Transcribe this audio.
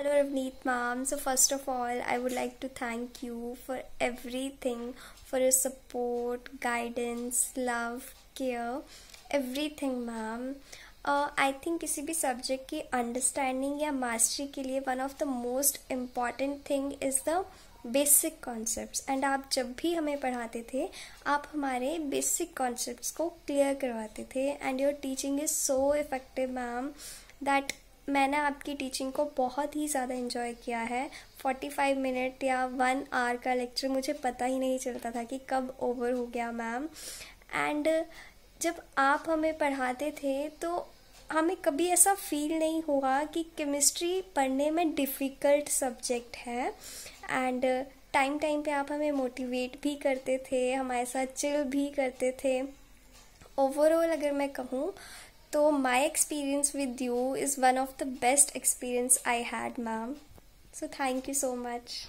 Hello Ravneet ma'am. So first of all, I would like to thank you for everything, for your support, guidance, love, care, everything ma'am. I uh, think किसी भी subject की understanding या mastery के लिए one of the most important thing is the basic concepts and आप जब भी हमें पढ़ाते थे आप हमारे बेसिक कॉन्सेप्ट्स को क्लियर करवाते थे and your teaching is so effective ma'am that मैंने आपकी टीचिंग को बहुत ही ज़्यादा इन्जॉय किया है 45 मिनट या वन आवर का लेक्चर मुझे पता ही नहीं चलता था कि कब ओवर हो गया मैम एंड जब आप हमें पढ़ाते थे तो हमें कभी ऐसा फील नहीं हुआ कि केमिस्ट्री पढ़ने में डिफ़िकल्ट सब्जेक्ट है एंड टाइम टाइम पे आप हमें मोटिवेट भी करते थे हमारे साथ चिल भी करते थे ओवरऑल अगर मैं कहूँ So my experience with you is one of the best experience I had, ma'am. So thank you so much.